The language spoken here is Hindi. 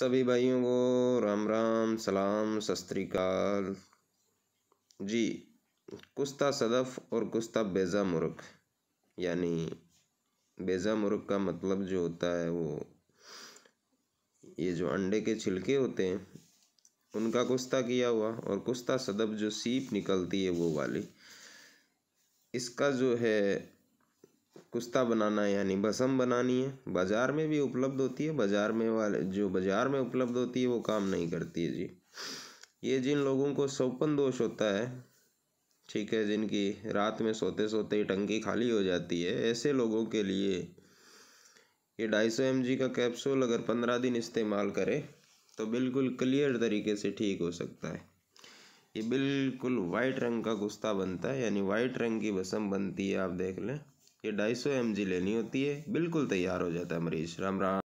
सभी भाइयों को राम राम सलाम सस्त्रीकाल जी कुस्ता सदफ और कुस्ता बेजा मुर्ख यानी बेजा मुर्ख का मतलब जो होता है वो ये जो अंडे के छिलके होते हैं उनका कुस्ता किया हुआ और कुस्ता सदफ जो सीप निकलती है वो वाली इसका जो है कुश्ता बनाना है यानी भसम बनानी है बाज़ार में भी उपलब्ध होती है बाज़ार में वाले जो बाज़ार में उपलब्ध होती है वो काम नहीं करती है जी ये जिन लोगों को सौपन दोष होता है ठीक है जिनकी रात में सोते सोते ही टंकी खाली हो जाती है ऐसे लोगों के लिए ये ढाई सौ एम का कैप्सूल अगर पंद्रह दिन इस्तेमाल करें तो बिल्कुल क्लियर तरीके से ठीक हो सकता है ये बिल्कुल वाइट रंग का गुस्ता बनता है यानी वाइट रंग की बसम बनती है आप देख लें ये ढाई सौ एम लेनी होती है बिल्कुल तैयार हो जाता है मरीज राम राम